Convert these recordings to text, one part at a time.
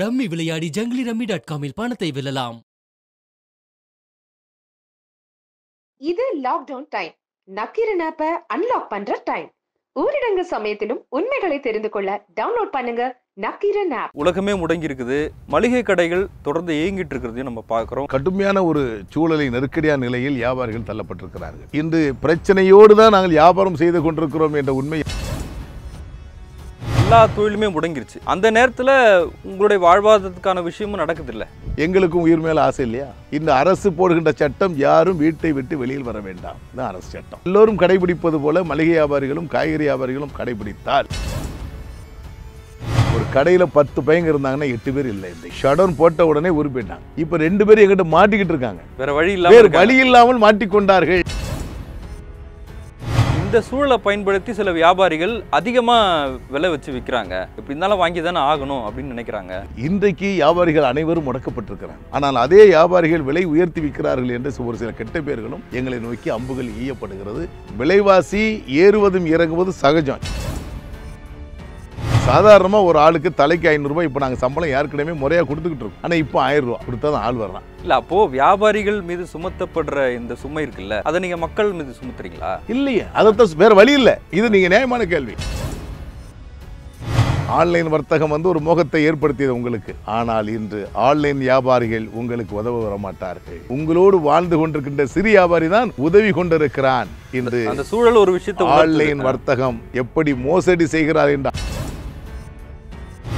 rummy விளையாடி Junglee rummy dot காமில் பணத்தை விழலாம் இது லாக்டவுன் டைம் நக்கீரன் ஆப்ப அன்லாக் பண்ற டைம் ஊரடங்கு சமயத்திலும் உண்மைகளை தெரிந்து கொள்ள டவுன்லோட் பண்ணுங்க நக்கீரன் ஆப் உலகமே முடங்கி இருக்குது மளிகை கடைகள் தொடர்ந்து இயங்கிட்டு இருக்கிறதையும் நம்ம பார்க்குறோம் கடுமையான ஒரு சூழலை நெருக்கடியான நிலையில் வியாபாரிகள் தள்ளப்பட்டிருக்கிறார்கள் இன்று பிரச்சனையோடு தான் நாங்கள் வியாபாரம் செய்து கொண்டிருக்கிறோம் என்ற உண்மை எல்லா தொழிலுமே முடங்கிருச்சு அந்த நேரத்தில் உங்களுடைய வாழ்வாதாரத்துக்கான விஷயமும் நடக்குதில்ல எங்களுக்கும் உயிர் மேலே ஆசை இல்லையா இந்த அரசு போடுகின்ற சட்டம் யாரும் வீட்டை விட்டு வெளியில் வர வேண்டாம் தான் அரசு சட்டம் எல்லோரும் கடைபிடிப்பது போல மளிகை வியாபாரிகளும் காய்கறி வியாபாரிகளும் கடைபிடித்தால் ஒரு கடையில் பத்து பையங்க இருந்தாங்கன்னா எட்டு பேர் இல்லை இந்த ஷடன் போட்ட உடனே உருப்பிட்டாங்க இப்போ ரெண்டு பேரும் எங்கிட்ட மாட்டிக்கிட்டு இருக்காங்க வேற வழி இல்லாமல் வழி இல்லாமல் மாட்டிக்கொண்டார்கள் இந்த சூழலை பயன்படுத்தி சில வியாபாரிகள் அதிகமாக விலை வச்சு விற்கிறாங்க இப்படி இருந்தாலும் வாங்கி தானே ஆகணும் அப்படின்னு நினைக்கிறாங்க இன்றைக்கு வியாபாரிகள் அனைவரும் முடக்கப்பட்டிருக்கிறாங்க ஆனால் அதே வியாபாரிகள் விலை உயர்த்தி விற்கிறார்கள் என்று ஒரு சில கெட்ட பேர்களும் எங்களை நோக்கி அம்புகள் ஈயப்படுகிறது விலைவாசி ஏறுவதும் இறங்குவதும் சகஜம் சாதாரணமாக ஒரு ஆளுக்கு தலைக்கு ரூபாய் இப்போ நாங்கள் சம்பளம் ஏற்கனவே முறையாக கொடுத்துக்கிட்டு இருக்கோம் ஆனால் இப்போ ஆயிரம் ரூபா கொடுத்தா தான் ஆள் வர்றான் இல்லை அப்போது வியாபாரிகள் மீது சுமத்தப்படுற இந்த சுமை இருக்குல்ல அதை நீங்கள் மக்கள் மீது சுமத்துறீங்களா இல்லையே அதைத்தான் வேறு வழி இல்லை இது நீங்கள் நியாயமான கேள்வி ஆன்லைன் வர்த்தகம் வந்து ஒரு முகத்தை ஏற்படுத்தியது உங்களுக்கு ஆனால் இன்று ஆன்லைன் வியாபாரிகள் உங்களுக்கு உதவ வர மாட்டார்கள் உங்களோடு வாழ்ந்து கொண்டிருக்கின்ற சிறு வியாபாரி தான் உதவி கொண்டிருக்கிறான் இன்று அந்த சூழல் ஒரு விஷயத்தை ஆன்லைன் வர்த்தகம் எப்படி மோசடி செய்கிறார் என்றார்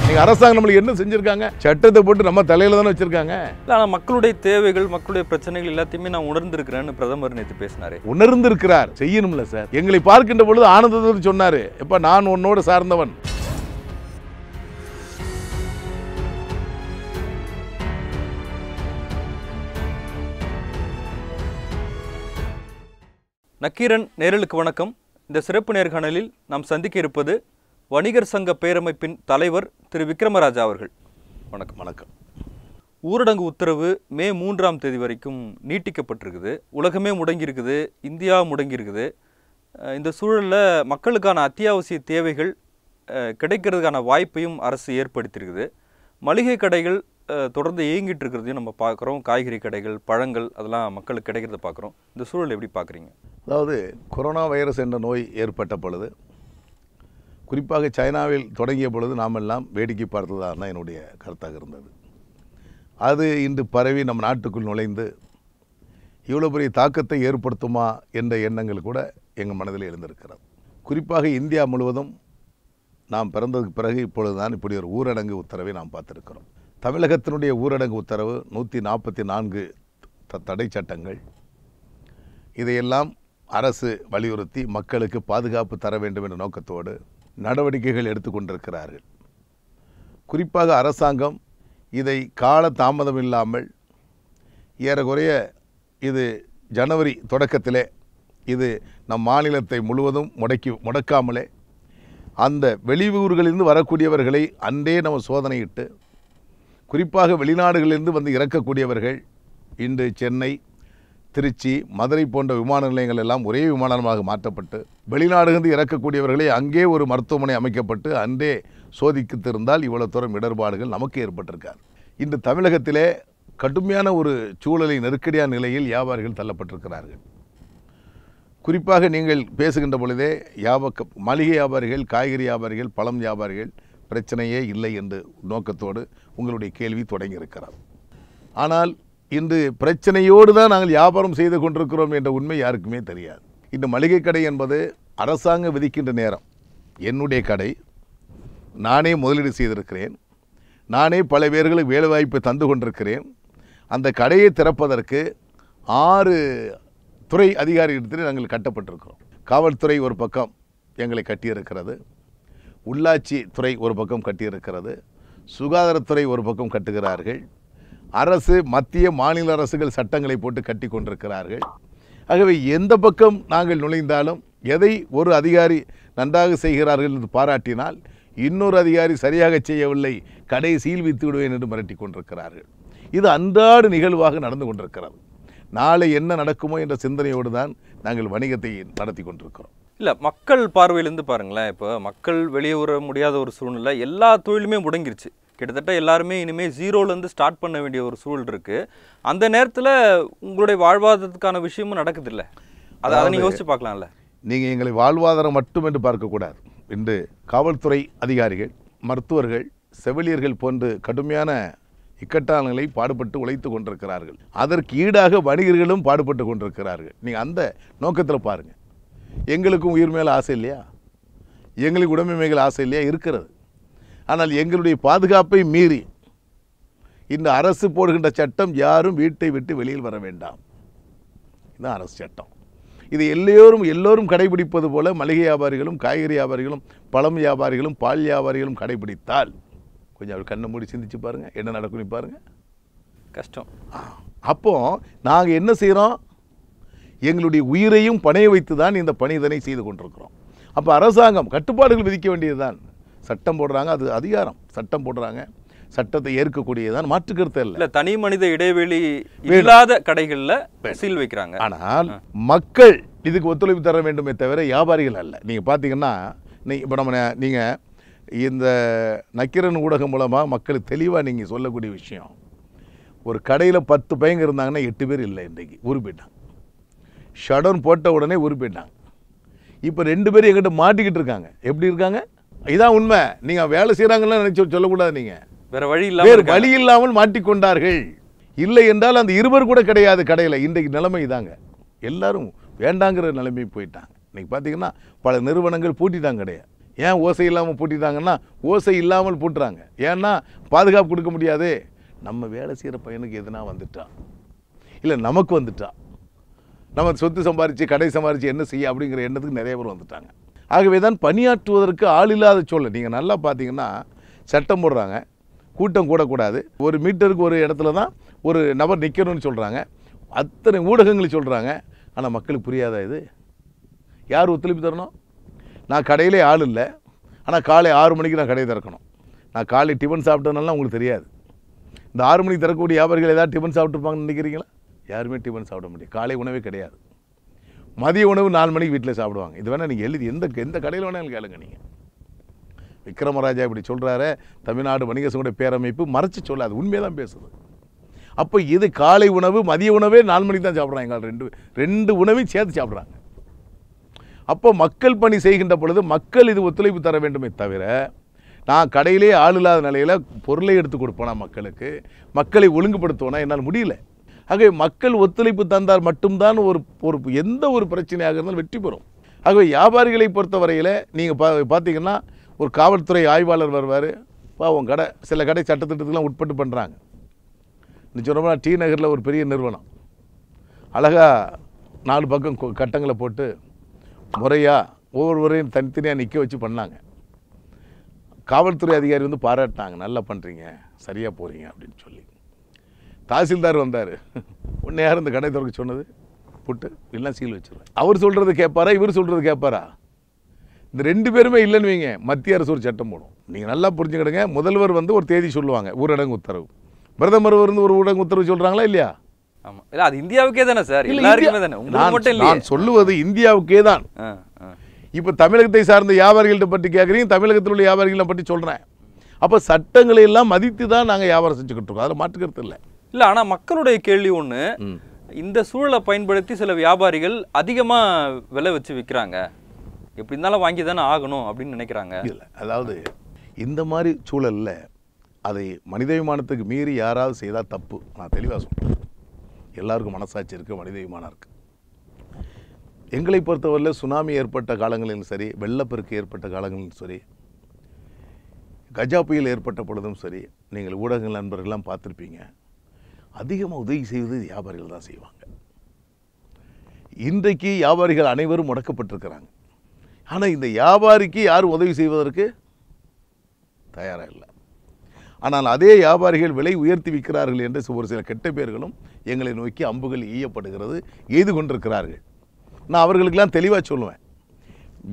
நீங்க அரசாங்கம் நம்மளுக்கு என்ன செஞ்சிருக்காங்க சட்டத்தை போட்டு நம்ம தலையில தானே வச்சிருக்காங்க ஆனால் மக்களுடைய தேவைகள் மக்களுடைய பிரச்சனைகள் எல்லாத்தையுமே நான் உணர்ந்திருக்கிறேன்னு பிரதமர் நேற்று பேசினாரு உணர்ந்திருக்கிறார் செய்யணும்ல சார் எங்களை பார்க்கின்ற பொழுது ஆனந்தத்தோடு சொன்னாரு இப்ப நான் உன்னோட சார்ந்தவன் நக்கீரன் நேரலுக்கு வணக்கம் இந்த சிறப்பு நேர்காணலில் நாம் சந்திக்க இருப்பது வணிகர் சங்க பேரமைப்பின் தலைவர் திரு விக்ரமராஜா அவர்கள் வணக்கம் வணக்கம் ஊரடங்கு உத்தரவு மே மூன்றாம் தேதி வரைக்கும் நீட்டிக்கப்பட்டிருக்குது உலகமே முடங்கியிருக்குது இந்தியா முடங்கியிருக்குது இந்த சூழலில் மக்களுக்கான அத்தியாவசிய தேவைகள் கிடைக்கிறதுக்கான வாய்ப்பையும் அரசு ஏற்படுத்தியிருக்குது மளிகை கடைகள் தொடர்ந்து இயங்கிட்டு இருக்கிறதையும் நம்ம பார்க்குறோம் காய்கறி கடைகள் பழங்கள் அதெல்லாம் மக்களுக்கு கிடைக்கிறத பார்க்குறோம் இந்த சூழல் எப்படி பார்க்குறீங்க அதாவது கொரோனா வைரஸ் என்ற நோய் ஏற்பட்ட பொழுது குறிப்பாக சைனாவில் தொடங்கிய பொழுது நாம் எல்லாம் வேடிக்கை பார்த்ததாக தான் என்னுடைய கருத்தாக இருந்தது அது இன்று பரவி நம் நாட்டுக்குள் நுழைந்து இவ்வளோ பெரிய தாக்கத்தை ஏற்படுத்துமா என்ற எண்ணங்கள் கூட எங்கள் மனதில் எழுந்திருக்கிறது குறிப்பாக இந்தியா முழுவதும் நாம் பிறந்ததுக்கு பிறகு இப்பொழுது தான் இப்படி ஒரு ஊரடங்கு உத்தரவை நாம் பார்த்துருக்கிறோம் தமிழகத்தினுடைய ஊரடங்கு உத்தரவு நூற்றி நாற்பத்தி நான்கு த தடை சட்டங்கள் இதையெல்லாம் அரசு வலியுறுத்தி மக்களுக்கு பாதுகாப்பு தர வேண்டும் என்ற நோக்கத்தோடு நடவடிக்கைகள் எடுத்துக்கொண்டிருக்கிறார்கள் குறிப்பாக அரசாங்கம் இதை கால தாமதம் இல்லாமல் ஏறக்குறைய இது ஜனவரி தொடக்கத்திலே இது நம் மாநிலத்தை முழுவதும் முடக்கி முடக்காமலே அந்த வெளியூர்களிலிருந்து வரக்கூடியவர்களை அன்றே நம்ம சோதனையிட்டு குறிப்பாக வெளிநாடுகளிலிருந்து வந்து இறக்கக்கூடியவர்கள் இன்று சென்னை திருச்சி மதுரை போன்ற விமான நிலையங்கள் எல்லாம் ஒரே விமானமாக மாற்றப்பட்டு வெளிநாடுகளில் இறக்கக்கூடியவர்களே அங்கே ஒரு மருத்துவமனை அமைக்கப்பட்டு அன்றே சோதிக்கு இவ்வளோ தூரம் இடர்பாடுகள் நமக்கு ஏற்பட்டிருக்காது இன்று தமிழகத்திலே கடுமையான ஒரு சூழலை நெருக்கடியான நிலையில் வியாபாரிகள் தள்ளப்பட்டிருக்கிறார்கள் குறிப்பாக நீங்கள் பேசுகின்ற பொழுதே யாபக்க மளிகை வியாபாரிகள் காய்கறி வியாபாரிகள் பழம் வியாபாரிகள் பிரச்சனையே இல்லை என்று நோக்கத்தோடு உங்களுடைய கேள்வி தொடங்கியிருக்கிறார் ஆனால் இன்று பிரச்சனையோடு தான் நாங்கள் வியாபாரம் செய்து கொண்டிருக்கிறோம் என்ற உண்மை யாருக்குமே தெரியாது இந்த மளிகை கடை என்பது அரசாங்கம் விதிக்கின்ற நேரம் என்னுடைய கடை நானே முதலீடு செய்திருக்கிறேன் நானே பல பேர்களுக்கு வேலைவாய்ப்பு தந்து கொண்டிருக்கிறேன் அந்த கடையை திறப்பதற்கு ஆறு துறை அதிகாரிகளிடத்தில் நாங்கள் கட்டப்பட்டிருக்கிறோம் காவல்துறை ஒரு பக்கம் எங்களை கட்டியிருக்கிறது உள்ளாட்சி துறை ஒரு பக்கம் கட்டியிருக்கிறது சுகாதாரத்துறை ஒரு பக்கம் கட்டுகிறார்கள் அரசு மத்திய மாநில அரசுகள் சட்டங்களை போட்டு கட்டி கொண்டிருக்கிறார்கள் ஆகவே எந்த பக்கம் நாங்கள் நுழைந்தாலும் எதை ஒரு அதிகாரி நன்றாக செய்கிறார்கள் என்று பாராட்டினால் இன்னொரு அதிகாரி சரியாக செய்யவில்லை கடைசியில் வைத்து விடுவேன் என்று மிரட்டி கொண்டிருக்கிறார்கள் இது அன்றாட நிகழ்வாக நடந்து கொண்டிருக்கிறது நாளை என்ன நடக்குமோ என்ற சிந்தனையோடு தான் நாங்கள் வணிகத்தை நடத்தி கொண்டிருக்கிறோம் இல்லை மக்கள் பார்வையிலேருந்து பாருங்களேன் இப்போ மக்கள் வெளியே வர முடியாத ஒரு சூழ்நிலை எல்லா தொழிலுமே முடங்கிருச்சு கிட்டத்தட்ட எல்லாருமே இனிமேல் ஜீரோலேருந்து ஸ்டார்ட் பண்ண வேண்டிய ஒரு சூழல் இருக்குது அந்த நேரத்தில் உங்களுடைய வாழ்வாதாரத்துக்கான விஷயமும் நடக்குதில்ல அதை அதை நீங்கள் யோசிச்சு பார்க்கலாம்ல நீங்கள் எங்களை வாழ்வாதாரம் மட்டும் என்று பார்க்கக்கூடாது இன்று காவல்துறை அதிகாரிகள் மருத்துவர்கள் செவிலியர்கள் போன்று கடுமையான இக்கட்டானங்களை பாடுபட்டு உழைத்து கொண்டிருக்கிறார்கள் அதற்கு ஈடாக வணிகர்களும் பாடுபட்டு கொண்டிருக்கிறார்கள் நீங்கள் அந்த நோக்கத்தில் பாருங்கள் எங்களுக்கும் உயிர் மேலே ஆசை இல்லையா எங்களுக்கு உடைமை மேல் ஆசை இல்லையா இருக்கிறது ஆனால் எங்களுடைய பாதுகாப்பை மீறி இந்த அரசு போடுகின்ற சட்டம் யாரும் வீட்டை விட்டு வெளியில் வர வேண்டாம் இதுதான் அரசு சட்டம் இது எல்லோரும் எல்லோரும் கடைபிடிப்பது போல மளிகை வியாபாரிகளும் காய்கறி வியாபாரிகளும் பழம் வியாபாரிகளும் பால் வியாபாரிகளும் கடைபிடித்தால் கொஞ்சம் அவர் கண்ணை மூடி சிந்திச்சு பாருங்கள் என்ன நடக்கும் பாருங்கள் கஷ்டம் அப்போது நாங்கள் என்ன செய்கிறோம் எங்களுடைய உயிரையும் பணைய வைத்து தான் இந்த பணிதனை செய்து கொண்டிருக்கிறோம் அப்போ அரசாங்கம் கட்டுப்பாடுகள் விதிக்க வேண்டியது தான் சட்டம் போடுறாங்க அது அதிகாரம் சட்டம் போடுறாங்க சட்டத்தை ஏற்கக்கூடியதான் மாற்றுக்கருத்து இல்லை தனி மனித இடைவெளி இல்லாத கடைகளில் சீல் வைக்கிறாங்க ஆனால் மக்கள் இதுக்கு ஒத்துழைப்பு தர வேண்டுமே தவிர வியாபாரிகள் அல்ல நீங்கள் பார்த்தீங்கன்னா நீ இப்போ நம்ம நீங்கள் இந்த நக்கிரன் ஊடகம் மூலமாக மக்களுக்கு தெளிவாக நீங்கள் சொல்லக்கூடிய விஷயம் ஒரு கடையில் பத்து பையங்க இருந்தாங்கன்னா எட்டு பேர் இல்லை இன்றைக்கு ஊர் போயிட்டாங்க போட்ட உடனே ஊர் போயிட்டாங்க இப்போ ரெண்டு பேரும் எங்கிட்ட மாட்டிக்கிட்டு இருக்காங்க எப்படி இருக்காங்க இதான் உண்மை நீங்கள் வேலை செய்கிறாங்கன்னு நினச்சி சொல்லக்கூடாது நீங்க வேற வழி இல்லாம வேற வழி இல்லாமல் மாட்டிக்கொண்டார்கள் இல்லை என்றால் அந்த இருவர் கூட கிடையாது கடையில் இன்றைக்கு நிலைமை இதாங்க எல்லாரும் வேண்டாங்கிற நிலைமை போயிட்டாங்க இன்றைக்கி பார்த்தீங்கன்னா பல நிறுவனங்கள் பூட்டிட்டாங்க கிடையாது ஏன் ஓசை இல்லாமல் பூட்டிட்டாங்கன்னா ஓசை இல்லாமல் பூட்டுறாங்க ஏன்னா பாதுகாப்பு கொடுக்க முடியாது நம்ம வேலை செய்கிற பையனுக்கு எதுனா வந்துட்டான் இல்லை நமக்கு வந்துட்டான் நம்ம சொத்து சம்பாரித்து கடை சம்பாரித்து என்ன செய்ய அப்படிங்கிற எண்ணத்துக்கு நிறைய பேர் வந்துட்டாங்க ஆகவே தான் பணியாற்றுவதற்கு ஆள் இல்லாத சூழல் நீங்கள் நல்லா பார்த்தீங்கன்னா சட்டம் போடுறாங்க கூட்டம் கூடக்கூடாது ஒரு மீட்டருக்கு ஒரு இடத்துல தான் ஒரு நபர் நிற்கணும்னு சொல்கிறாங்க அத்தனை ஊடகங்கள் சொல்கிறாங்க ஆனால் மக்களுக்கு புரியாதா இது யார் ஒத்துழைப்பு தரணும் நான் கடையிலே ஆள் இல்லை ஆனால் காலை ஆறு மணிக்கு நான் கடையை திறக்கணும் நான் காலை டிஃபன் சாப்பிட்டதுனால உங்களுக்கு தெரியாது இந்த ஆறு மணிக்கு திறக்கக்கூடிய வியாபாரிகள் ஏதாவது டிஃபன் சாப்பிட்டுருப்பாங்கன்னு நினைக்கிறீங்களா யாருமே டிஃபன் சாப்பிட முடியாது காலை உணவே கிடையாது மதிய உணவு நாலு மணிக்கு வீட்டில் சாப்பிடுவாங்க இது வேணால் நீங்கள் எழுதி எந்த எந்த கடையில் வேணாலும் கேளுங்க நீங்கள் விக்ரமராஜா இப்படி சொல்கிறாரு தமிழ்நாடு வணிக சங்கோட பேரமைப்பு மறைச்சு சொல்லாது உண்மையை தான் பேசுது அப்போ இது காலை உணவு மதிய உணவே நாலு மணிக்கு தான் சாப்பிட்றாங்க ரெண்டு ரெண்டு உணவையும் சேர்த்து சாப்பிட்றாங்க அப்போ மக்கள் பணி செய்கின்ற பொழுது மக்கள் இது ஒத்துழைப்பு தர வேண்டுமே தவிர நான் கடையிலே ஆள் இல்லாத நிலையில் பொருளை எடுத்து கொடுப்போனா மக்களுக்கு மக்களை ஒழுங்குபடுத்துவேனா என்னால் முடியல ஆகவே மக்கள் ஒத்துழைப்பு தந்தால் மட்டும்தான் ஒரு ஒரு எந்த ஒரு பிரச்சனையாக இருந்தாலும் வெற்றி பெறும் ஆகவே வியாபாரிகளை பொறுத்தவரையில் நீங்கள் பா பார்த்தீங்கன்னா ஒரு காவல்துறை ஆய்வாளர் வருவார் பாவம் கடை சில கடை சட்டத்திட்டத்துக்கெலாம் உட்பட்டு பண்ணுறாங்க நிச்சயமாக டி நகரில் ஒரு பெரிய நிறுவனம் அழகாக நாலு பக்கம் கட்டங்களை போட்டு முறையாக ஒவ்வொருவரையும் தனித்தனியாக நிற்க வச்சு பண்ணாங்க காவல்துறை அதிகாரி வந்து பாராட்டினாங்க நல்லா பண்ணுறீங்க சரியாக போகிறீங்க அப்படின்னு சொல்லி தாசில்தார் வந்தார் உன்னை யார் இந்த கடை திறக்க சொன்னது புட்டு இல்லைன்னா சீல் வச்சுருவேன் அவர் சொல்கிறது கேட்பாரா இவர் சொல்கிறது கேட்பாரா இந்த ரெண்டு பேருமே இல்லைன்னு வைங்க மத்திய அரசு ஒரு சட்டம் போடும் நீங்கள் நல்லா புரிஞ்சுக்கிடுங்க முதல்வர் வந்து ஒரு தேதி சொல்லுவாங்க ஊரடங்கு உத்தரவு பிரதமர் வந்து ஒரு ஊடக உத்தரவு சொல்கிறாங்களா இல்லையா ஆமாம் இல்லை அது இந்தியாவுக்கே தானே சார் எல்லாருக்குமே மட்டும் நான் சொல்லுவது இந்தியாவுக்கே தான் இப்போ தமிழகத்தை சார்ந்த வியாபாரிகள்கிட்ட பற்றி கேட்குறீங்க தமிழகத்தில் உள்ள வியாபாரிகளை பற்றி சொல்கிறேன் அப்போ சட்டங்களை எல்லாம் மதித்து தான் நாங்கள் வியாபாரம் செஞ்சுக்கிட்டு இருக்கோம் அதில் மாற்றுக்கிறது இல்லை இல்லை ஆனால் மக்களுடைய கேள்வி ஒன்று இந்த சூழலை பயன்படுத்தி சில வியாபாரிகள் அதிகமாக விலை வச்சு விற்கிறாங்க எப்படி இருந்தாலும் வாங்கி தானே ஆகணும் அப்படின்னு நினைக்கிறாங்க இல்லை அதாவது இந்த மாதிரி சூழலில் அதை மனிதாபிமானத்துக்கு மீறி யாராவது செய்தால் தப்பு நான் தெளிவாக சொல்கிறேன் எல்லாருக்கும் மனசாட்சி இருக்குது மனிதாபிமானம் இருக்குது எங்களை பொறுத்தவரையில் சுனாமி ஏற்பட்ட காலங்களிலும் சரி வெள்ளப்பெருக்கு ஏற்பட்ட காலங்களிலும் சரி கஜா புயல் ஏற்பட்ட பொழுதும் சரி நீங்கள் ஊடகங்கள் நண்பர்கள்லாம் பார்த்துருப்பீங்க அதிகமாக உதவி செய்வது வியாபாரிகள் தான் செய்வாங்க இன்றைக்கு வியாபாரிகள் அனைவரும் முடக்கப்பட்டிருக்கிறாங்க ஆனால் இந்த வியாபாரிக்கு யார் உதவி செய்வதற்கு தயாராக இல்லை ஆனால் அதே வியாபாரிகள் விலை உயர்த்தி விற்கிறார்கள் என்று ஒரு சில கெட்ட பேர்களும் எங்களை நோக்கி அம்புகள் ஈயப்படுகிறது எய்து கொண்டிருக்கிறார்கள் நான் அவர்களுக்கெல்லாம் தெளிவாக சொல்லுவேன்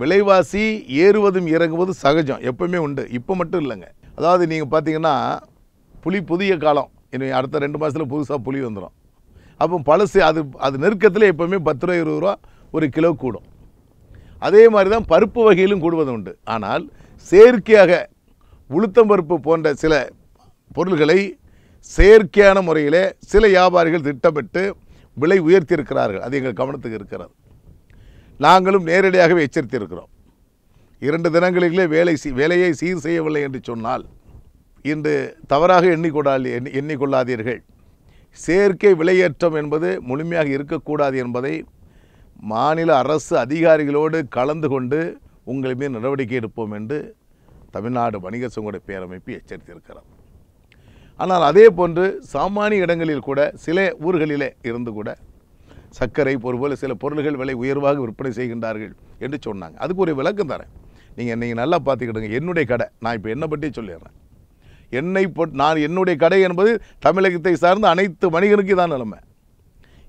விலைவாசி ஏறுவதும் இறங்குவதும் சகஜம் எப்பவுமே உண்டு இப்போ மட்டும் இல்லைங்க அதாவது நீங்கள் பார்த்தீங்கன்னா புலி புதிய காலம் இனி அடுத்த ரெண்டு மாதத்தில் புதுசாக புளி வந்துடும் அப்போ பழசு அது அது நெருக்கத்தில் எப்போவுமே பத்து ரூபா இருபது ரூபா ஒரு கிலோ கூடும் அதே மாதிரி தான் பருப்பு வகையிலும் கூடுவது உண்டு ஆனால் செயற்கையாக உளுத்தம்பருப்பு போன்ற சில பொருள்களை செயற்கையான முறையிலே சில வியாபாரிகள் திட்டமிட்டு விலை உயர்த்தியிருக்கிறார்கள் அது எங்கள் கவனத்துக்கு இருக்கிறது நாங்களும் நேரடியாகவே எச்சரித்திருக்கிறோம் இரண்டு தினங்களிலே வேலை வேலையை சீர் செய்யவில்லை என்று சொன்னால் இன்று தவறாக எண்ணிக்கொள்ளாது எண்ணிக்கொள்ளாதீர்கள் செயற்கை விலையேற்றம் என்பது முழுமையாக இருக்கக்கூடாது என்பதை மாநில அரசு அதிகாரிகளோடு கலந்து கொண்டு உங்கள் மீது நடவடிக்கை எடுப்போம் என்று தமிழ்நாடு வணிக சங்கோட பேரமைப்பு எச்சரித்திருக்கிறார் ஆனால் அதே போன்று சாமானிய இடங்களில் கூட சில ஊர்களிலே இருந்து கூட சர்க்கரை பொருள் சில பொருள்கள் விலை உயர்வாக விற்பனை செய்கின்றார்கள் என்று சொன்னாங்க அதுக்கு ஒரு விளக்கம் தரேன் நீங்கள் நீங்கள் நல்லா பார்த்துக்கிடுங்க என்னுடைய கடை நான் இப்போ என்னை பற்றி சொல்லிடுறேன் என்னை போட்டு நான் என்னுடைய கடை என்பது தமிழகத்தை சார்ந்த அனைத்து வணிகனுக்கு தான் நிலைமை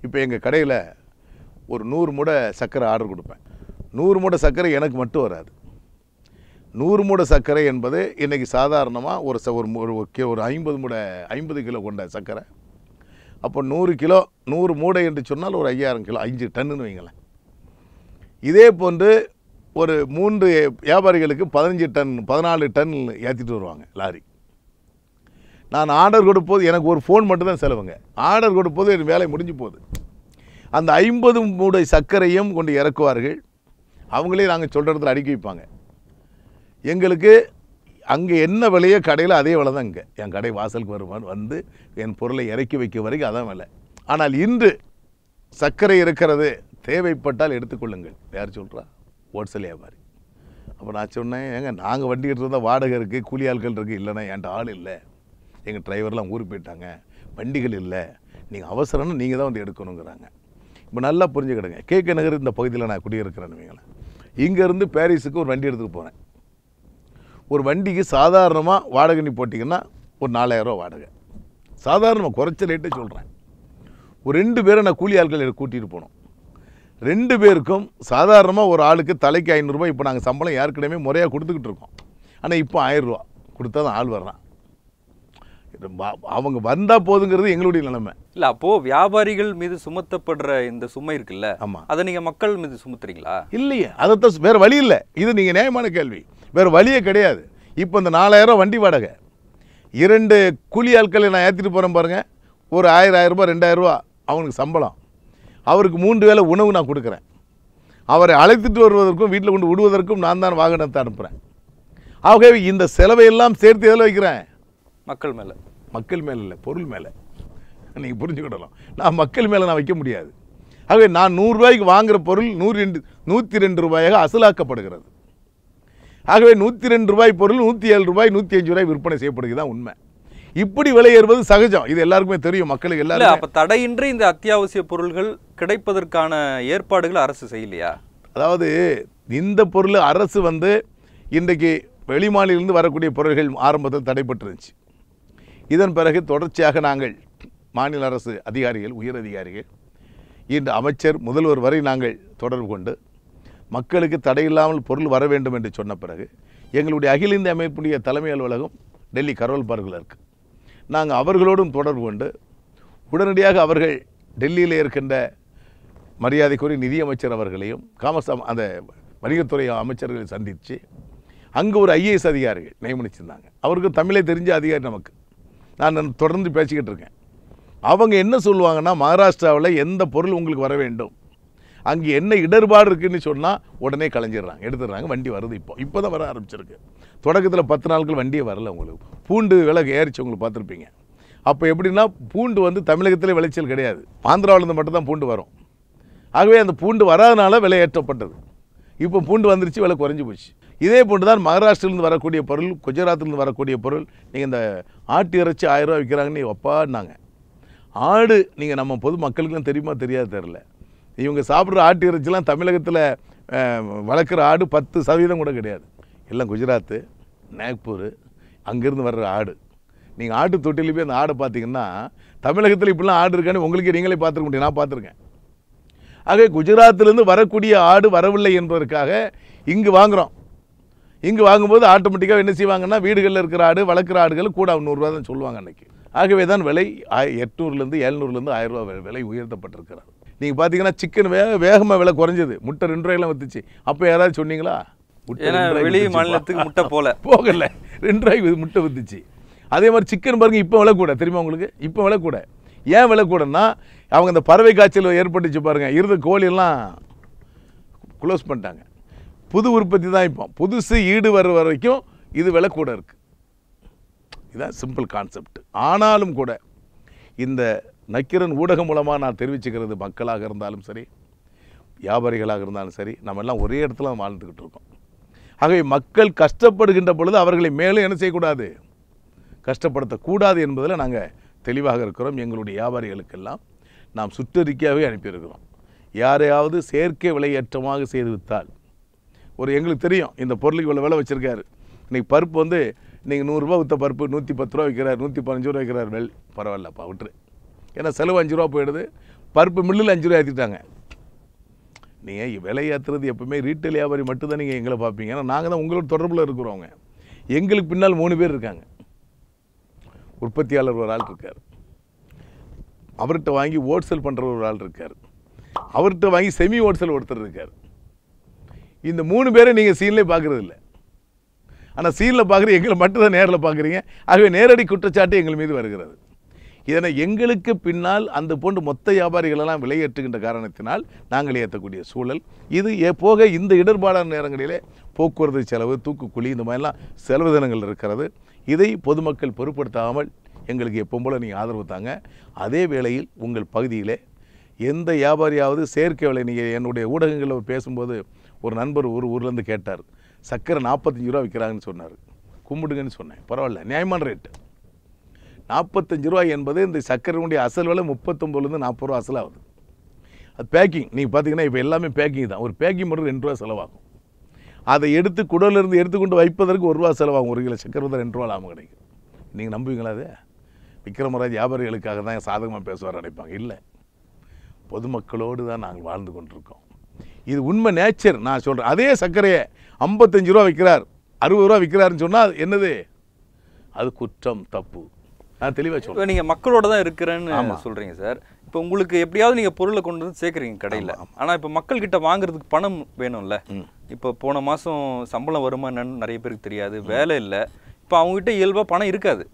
இப்போ எங்கள் கடையில் ஒரு நூறு மூடை சர்க்கரை ஆர்டர் கொடுப்பேன் நூறு மூடை சர்க்கரை எனக்கு மட்டும் வராது நூறு மூடை சர்க்கரை என்பது இன்றைக்கி சாதாரணமாக ஒரு ச ஒரு ஒரு ஐம்பது மூடை ஐம்பது கிலோ கொண்ட சர்க்கரை அப்போ நூறு கிலோ நூறு மூடை என்று சொன்னால் ஒரு ஐயாயிரம் கிலோ அஞ்சு டன்னுன்னு வைங்களேன் இதே போன்று ஒரு மூன்று வியாபாரிகளுக்கு பதினஞ்சு டன் பதினாலு டன் ஏற்றிட்டு வருவாங்க லாரி நான் ஆர்டர் கொடுப்போது எனக்கு ஒரு ஃபோன் மட்டும்தான் செலவுங்க ஆர்டர் கொடுப்போது என் வேலை முடிஞ்சு போகுது அந்த ஐம்பது மூடை சர்க்கரையும் கொண்டு இறக்குவார்கள் அவங்களே நாங்கள் சொல்கிறதுல அடுக்கி வைப்பாங்க எங்களுக்கு அங்கே என்ன விலையோ கடையில் அதே விலை தான் இங்கே என் கடை வாசலுக்கு வருவான் வந்து என் பொருளை இறக்கி வைக்க வரைக்கும் அதான் விலை ஆனால் இன்று சர்க்கரை இருக்கிறது தேவைப்பட்டால் எடுத்துக்கொள்ளுங்கள் யார் சொல்கிறா ஓட்ஸல் வியாபாரி அப்போ நான் சொன்னேன் ஏங்க நாங்கள் வண்டி இருந்தால் வாடகை இருக்குது கூலி ஆட்கள் இருக்குது இல்லைனா என்கிட்ட ஆள் இல்லை எங்கள் டிரைவர்லாம் ஊருக்கு போயிட்டாங்க வண்டிகள் இல்லை நீங்கள் அவசரம்னு நீங்கள் தான் வந்து எடுக்கணுங்கிறாங்க இப்போ நல்லா புரிஞ்சுக்கிடுங்க கே கே நகர் இந்த பகுதியில் நான் குடியிருக்கிறேன்னு வைங்களேன் இங்கேருந்து பாரிஸுக்கு ஒரு வண்டி எடுத்துகிட்டு போகிறேன் ஒரு வண்டிக்கு சாதாரணமாக வாடகை நீ போட்டிங்கன்னா ஒரு நாலாயிரரூவா வாடகை சாதாரணமாக குறைச்ச ரேட்டே சொல்கிறேன் ஒரு ரெண்டு பேரை நான் கூலி ஆட்கள் கூட்டிகிட்டு போனோம் ரெண்டு பேருக்கும் சாதாரணமாக ஒரு ஆளுக்கு தலைக்கு ஐநூறுரூவா இப்போ நாங்கள் சம்பளம் ஏற்கனவே முறையாக கொடுத்துக்கிட்டு இருக்கோம் ஆனால் இப்போ ஆயிரரூவா கொடுத்தா தான் ஆள் வர்றான் அவங்க வந்தால் போதுங்கிறது எங்களுடைய நிலைமை இல்லை அப்போது வியாபாரிகள் மீது சுமத்தப்படுற இந்த சுமை இருக்குல்ல ஆமாம் அதை நீங்கள் மக்கள் மீது சுமத்துறீங்களா இல்லையே அதைத்தான் வேறு வழி இல்லை இது நீங்கள் நியாயமான கேள்வி வேறு வழியே கிடையாது இப்போ இந்த நாலாயிரம் வண்டி வாடகை இரண்டு கூலி ஆட்களை நான் ஏற்றிட்டு போகிறேன் பாருங்கள் ஒரு ஆயிரம் ரெண்டாயிரம் ரெண்டாயிரரூபா அவனுக்கு சம்பளம் அவருக்கு மூன்று வேலை உணவு நான் கொடுக்குறேன் அவரை அழைத்துட்டு வருவதற்கும் வீட்டில் கொண்டு விடுவதற்கும் நான் தான் வாகனத்தை அனுப்புகிறேன் ஆகவே இந்த செலவையெல்லாம் சேர்த்து எதில் வைக்கிறேன் மக்கள் மேலே மக்கள் மேலே இல்லை பொருள் மேலே நீங்கள் புரிஞ்சுக்கிடலாம் நான் மக்கள் மேலே நான் வைக்க முடியாது ஆகவே நான் நூறுரூவாய்க்கு வாங்குகிற பொருள் நூறு ரெண்டு நூற்றி ரெண்டு ரூபாயாக அசலாக்கப்படுகிறது ஆகவே நூற்றி ரெண்டு ரூபாய் பொருள் நூற்றி ஏழு ரூபாய் நூற்றி அஞ்சு ரூபாய் விற்பனை செய்யப்படுகிறது தான் உண்மை இப்படி விலை ஏறுவது சகஜம் இது எல்லாருக்குமே தெரியும் மக்களுக்கு எல்லாரும் அப்போ தடையின்றி இந்த அத்தியாவசிய பொருள்கள் கிடைப்பதற்கான ஏற்பாடுகள் அரசு செய்யலையா அதாவது இந்த பொருள் அரசு வந்து இன்றைக்கு வெளிமாநிலிருந்து வரக்கூடிய பொருள்கள் ஆரம்பத்தில் தடைப்பட்டுருந்துச்சு இதன் பிறகு தொடர்ச்சியாக நாங்கள் மாநில அரசு அதிகாரிகள் உயர் அதிகாரிகள் இன்று அமைச்சர் முதல்வர் வரை நாங்கள் தொடர்பு கொண்டு மக்களுக்கு தடையில்லாமல் பொருள் வர வேண்டும் என்று சொன்ன பிறகு எங்களுடைய அகில இந்திய அமைப்புடைய தலைமை அலுவலகம் டெல்லி கரோல் பார்க்கில் இருக்குது நாங்கள் அவர்களோடும் தொடர்பு கொண்டு உடனடியாக அவர்கள் டெல்லியில் இருக்கின்ற மரியாதைக்குரிய நிதியமைச்சர் அவர்களையும் காமர்ஸ் அந்த வணிகத்துறை அமைச்சர்களை சந்தித்து அங்கே ஒரு ஐஏஎஸ் அதிகாரிகள் நியமனிச்சிருந்தாங்க அவருக்கு தமிழை தெரிஞ்ச அதிகாரி நமக்கு நான் தொடர்ந்து பேசிக்கிட்டு இருக்கேன் அவங்க என்ன சொல்லுவாங்கன்னா மகாராஷ்டிராவில் எந்த பொருள் உங்களுக்கு வர வேண்டும் அங்கே என்ன இடர்பாடு இருக்குதுன்னு சொன்னால் உடனே கலைஞ்சிடுறாங்க எடுத்துடுறாங்க வண்டி வருது இப்போ இப்போ தான் வர ஆரம்பிச்சிருக்கு தொடக்கத்தில் பத்து நாட்கள் வண்டியே வரல உங்களுக்கு பூண்டு விலை ஏறிச்சு உங்களுக்கு பார்த்துருப்பீங்க அப்போ எப்படின்னா பூண்டு வந்து தமிழகத்தில் விளைச்சல் கிடையாது ஆந்திராவிலேருந்து மட்டும் தான் பூண்டு வரும் ஆகவே அந்த பூண்டு வராதனால விலை ஏற்றப்பட்டது இப்போ பூண்டு வந்துருச்சு விலை குறைஞ்சி போச்சு இதே போன்று தான் மகாராஷ்டிரிலேருந்து வரக்கூடிய பொருள் குஜராத்திலிருந்து வரக்கூடிய பொருள் நீங்கள் இந்த ஆட்டு இறைச்சி ஆயிரம் ரூபா விற்கிறாங்கன்னு ஒப்பாடினாங்க ஆடு நீங்கள் நம்ம பொது மக்களுக்கெலாம் தெரியுமா தெரியாது தெரில இவங்க சாப்பிட்ற ஆட்டு இறைச்சிலாம் தமிழகத்தில் வளர்க்குற ஆடு பத்து சதவீதம் கூட கிடையாது எல்லாம் குஜராத்து நாக்பூர் அங்கேருந்து வர்ற ஆடு நீங்கள் ஆட்டு தொட்டிலே போய் அந்த ஆடை பார்த்தீங்கன்னா தமிழகத்தில் இப்படிலாம் ஆடு இருக்கான்னு உங்களுக்கு நீங்களே பார்த்துருக்க முடியும் நான் பார்த்துருக்கேன் ஆகவே குஜராத்திலேருந்து வரக்கூடிய ஆடு வரவில்லை என்பதற்காக இங்கு வாங்குகிறோம் இங்கே வாங்கும்போது ஆட்டோமேட்டிக்காக என்ன செய்வாங்கன்னா வீடுகளில் இருக்கிற ஆடு வளர்க்குற ஆடுகள் கூட நூறுரூவா தான் சொல்லுவாங்க அன்றைக்கி ஆகவே தான் விலை எட்நூறுலேருந்து ஏழ்நூறுலேருந்து ஆயிரரூவா விலை உயர்த்தப்பட்டிருக்கிறார் நீங்கள் பார்த்தீங்கன்னா சிக்கன் வேக வேகமாக விலை குறைஞ்சது முட்டை ரெண்டு ரூபாயெல்லாம் வந்துச்சு அப்போ யாராவது சொன்னீங்களா வெளி மாநிலத்துக்கு முட்டை போல போகல ரெண்டு ரூபாய்க்கு முட்டை வந்துச்சு அதே மாதிரி சிக்கன் பாருங்கள் இப்போ விலை கூட தெரியுமா உங்களுக்கு இப்போ விலை கூட ஏன் விலை கூடன்னா அவங்க அந்த பறவை காய்ச்சல் ஏற்பட்டுச்சு பாருங்கள் இருந்த கோழியெல்லாம் க்ளோஸ் பண்ணிட்டாங்க புது உற்பத்தி தான் இப்போ புதுசு ஈடு வர்ற வரைக்கும் இது விலை கூட இருக்குது இதுதான் சிம்பிள் கான்செப்ட் ஆனாலும் கூட இந்த நக்கிரன் ஊடகம் மூலமாக நான் தெரிவிச்சுக்கிறது மக்களாக இருந்தாலும் சரி வியாபாரிகளாக இருந்தாலும் சரி நம்ம எல்லாம் ஒரே இடத்துல வாழ்ந்துக்கிட்டு இருக்கோம் ஆகவே மக்கள் கஷ்டப்படுகின்ற பொழுது அவர்களை மேலும் என்ன செய்யக்கூடாது கஷ்டப்படுத்தக்கூடாது என்பதில் நாங்கள் தெளிவாக இருக்கிறோம் எங்களுடைய வியாபாரிகளுக்கெல்லாம் நாம் சுற்றறிக்கையாகவே அனுப்பியிருக்கிறோம் யாரையாவது செயற்கை விலையேற்றமாக செய்து விட்டால் ஒரு எங்களுக்கு தெரியும் இந்த பொருளுக்கு இவ்வளோ விலை வச்சுருக்காரு இன்றைக்கி பருப்பு வந்து நீங்கள் நூறுரூவா விற்ற பருப்பு நூற்றி பத்து ரூபா விற்கிறார் நூற்றி பதினஞ்சு ரூபா விற்கிறார் வெல் பரவாயில்லப்பா விட்டுரு ஏன்னா செலவு அஞ்சு ரூபா போயிடுது பருப்பு மில்லில் அஞ்சு ரூபா ஏற்றிட்டாங்க நீங்கள் விலை ஏற்றுறது எப்பவுமே ரீட்டைல் வியாபாரி மட்டும்தான் நீங்கள் எங்களை பார்ப்பீங்க ஏன்னா நாங்கள் தான் உங்களோட தொடர்பில் இருக்கிறவங்க எங்களுக்கு பின்னால் மூணு பேர் இருக்காங்க உற்பத்தியாளர் ஒரு ஆள் இருக்கார் அவர்கிட்ட வாங்கி ஹோல்சேல் பண்ணுற ஒரு ஆள் இருக்கார் அவர்கிட்ட வாங்கி செமி ஹோல்சேல் ஒருத்தர் இருக்கார் இந்த மூணு பேரை நீங்கள் சீன்லேயே பார்க்குறது இல்லை ஆனால் சீனில் பார்க்குற எங்களை மட்டும்தான் நேரில் பார்க்குறீங்க ஆகவே நேரடி குற்றச்சாட்டு எங்கள் மீது வருகிறது இதனை எங்களுக்கு பின்னால் அந்த போன்று மொத்த வியாபாரிகளெல்லாம் விலையேற்றுகின்ற காரணத்தினால் நாங்கள் ஏற்றக்கூடிய சூழல் இது போக இந்த இடர்பாடான நேரங்களிலே போக்குவரத்து செலவு தூக்குக்குழி இந்த மாதிரிலாம் செலவுதனங்கள் இருக்கிறது இதை பொதுமக்கள் பொருட்படுத்தாமல் எங்களுக்கு எப்போ போல் நீங்கள் ஆதரவு தாங்க அதே வேளையில் உங்கள் பகுதியிலே எந்த வியாபாரியாவது செயற்கை விலை நீங்கள் என்னுடைய ஊடகங்களில் பேசும்போது ஒரு நண்பர் ஒரு ஊர்லேருந்து கேட்டார் சர்க்கரை நாற்பத்தஞ்சு ரூபா விற்கிறாங்கன்னு சொன்னார் கும்பிடுங்கன்னு சொன்னேன் பரவாயில்ல நியாயமான ரேட்டு நாற்பத்தஞ்சு ரூபா என்பது இந்த சர்க்கரைனுடைய அசல் விலை முப்பத்தொம்பதுலேருந்து நாற்பது ரூபா அசலாகுது ஆகுது அது பேக்கிங் நீங்கள் பார்த்தீங்கன்னா இப்போ எல்லாமே பேக்கிங் தான் ஒரு பேக்கிங் மட்டும் ரெண்டு ரூபா செலவாகும் அதை எடுத்து குடலிருந்து எடுத்துக்கொண்டு வைப்பதற்கு ஒரு ரூபா செலவாகும் ஒரு கிலோ சர்க்கரை வந்து ரெண்டு ரூபா லாபம் கிடைக்கும் நீங்கள் நம்புவீங்களா அது விக்ரமராஜ் வியாபாரிகளுக்காக தான் சாதகமாக பேசுவார் நினைப்பாங்க இல்லை பொதுமக்களோடு தான் நாங்கள் வாழ்ந்து கொண்டிருக்கோம் இது உண்மை நேச்சர் நான் சொல்கிறேன் அதே சர்க்கரையை ஐம்பத்தஞ்சு ரூபா விற்கிறார் அறுபது ரூபா விற்கிறாருன்னு சொன்னால் அது என்னது அது குற்றம் தப்பு நான் தெளிவாக சொல்கிறேன் நீங்கள் மக்களோட தான் இருக்கிறேன்னு சொல்கிறீங்க சார் இப்போ உங்களுக்கு எப்படியாவது நீங்கள் பொருளை கொண்டு வந்து சேர்க்குறீங்க கடையில் ஆனால் இப்போ மக்கள்கிட்ட வாங்குறதுக்கு பணம் வேணும்ல இப்போ போன மாதம் சம்பளம் வருமா நிறைய பேருக்கு தெரியாது வேலை இல்லை இப்போ அவங்ககிட்ட இயல்பாக பணம் இருக்காது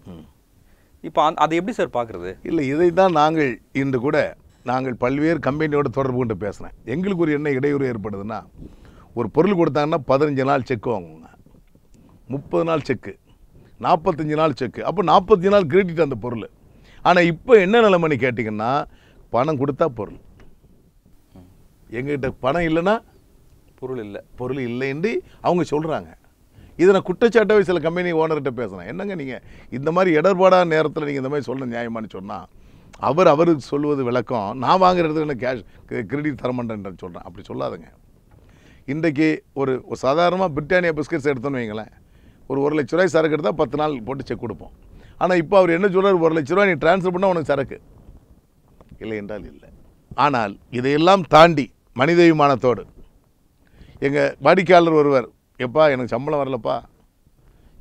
இப்போ அதை எப்படி சார் பார்க்குறது இல்லை இதை தான் நாங்கள் இன்று கூட நாங்கள் பல்வேறு கம்பெனியோட தொடர்பு கொண்டு பேசுகிறேன் எங்களுக்கு ஒரு என்ன இடையூறு ஏற்படுதுன்னா ஒரு பொருள் கொடுத்தாங்கன்னா பதினஞ்சு நாள் செக் வாங்குவாங்க முப்பது நாள் செக்கு நாற்பத்தஞ்சு நாள் செக்கு அப்போ நாற்பத்தஞ்சு நாள் கிரெடிட் அந்த பொருள் ஆனால் இப்போ என்ன நிலைமைன்னு கேட்டிங்கன்னா பணம் கொடுத்தா பொருள் எங்கிட்ட பணம் இல்லைன்னா பொருள் இல்லை பொருள் இல்லைன்றி அவங்க சொல்கிறாங்க இதை நான் குற்றச்சாட்டாகவே சில கம்பெனி ஓனர்கிட்ட பேசுகிறேன் என்னங்க நீங்கள் இந்த மாதிரி இடர்பாடான நேரத்தில் நீங்கள் இந்த மாதிரி சொல்லணும் நியாயமானு சொன்னால் அவர் அவருக்கு சொல்வது விளக்கம் நான் வாங்குறதுக்கு என்ன கேஷ் கிரெடிட் தரமாட்டேன் சொல்கிறேன் அப்படி சொல்லாதுங்க இன்றைக்கி ஒரு சாதாரணமாக பிரிட்டானியா பிஸ்கட்ஸ் எடுத்தோன்னு வைங்களேன் ஒரு ஒரு லட்ச ரூபாய் சரக்கு எடுத்தால் பத்து நாள் போட்டு செக் கொடுப்போம் ஆனால் இப்போ அவர் என்ன சொல்கிறார் ஒரு லட்ச ரூபாய் நீ டிரான்ஸ்ஃபர் பண்ணால் உனக்கு சரக்கு இல்லை என்றால் இல்லை ஆனால் இதையெல்லாம் தாண்டி மனித விமானத்தோடு எங்கள் வாடிக்கையாளர் ஒருவர் எப்பா எனக்கு சம்பளம் வரலப்பா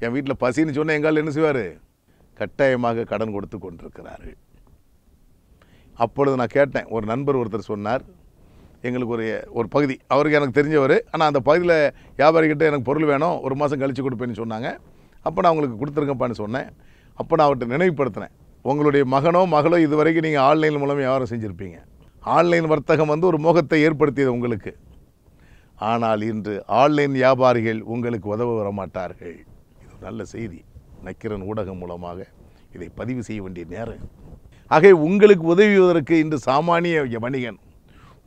என் வீட்டில் பசின்னு சொன்னால் எங்கால் என்ன செய்வார் கட்டாயமாக கடன் கொடுத்து கொண்டிருக்கிறாரு அப்பொழுது நான் கேட்டேன் ஒரு நண்பர் ஒருத்தர் சொன்னார் எங்களுக்கு ஒரு ஒரு பகுதி அவருக்கு எனக்கு தெரிஞ்சவர் ஆனால் அந்த பகுதியில் வியாபாரிக்கிட்ட எனக்கு பொருள் வேணும் ஒரு மாதம் கழித்து கொடுப்பேன்னு சொன்னாங்க அப்போ நான் அவங்களுக்கு கொடுத்துருக்கப்பான்னு சொன்னேன் அப்போ நான் அவர்கிட்ட நினைவுப்படுத்தினேன் உங்களுடைய மகனோ மகளோ இது வரைக்கும் நீங்கள் ஆன்லைன் மூலம் வியாபாரம் செஞ்சுருப்பீங்க ஆன்லைன் வர்த்தகம் வந்து ஒரு முகத்தை ஏற்படுத்தியது உங்களுக்கு ஆனால் இன்று ஆன்லைன் வியாபாரிகள் உங்களுக்கு உதவ வரமாட்டார்கள் இது நல்ல செய்தி நக்கிரன் ஊடகம் மூலமாக இதை பதிவு செய்ய வேண்டிய நேரம் ஆகவே உங்களுக்கு உதவிவதற்கு இன்று சாமானிய வணிகன்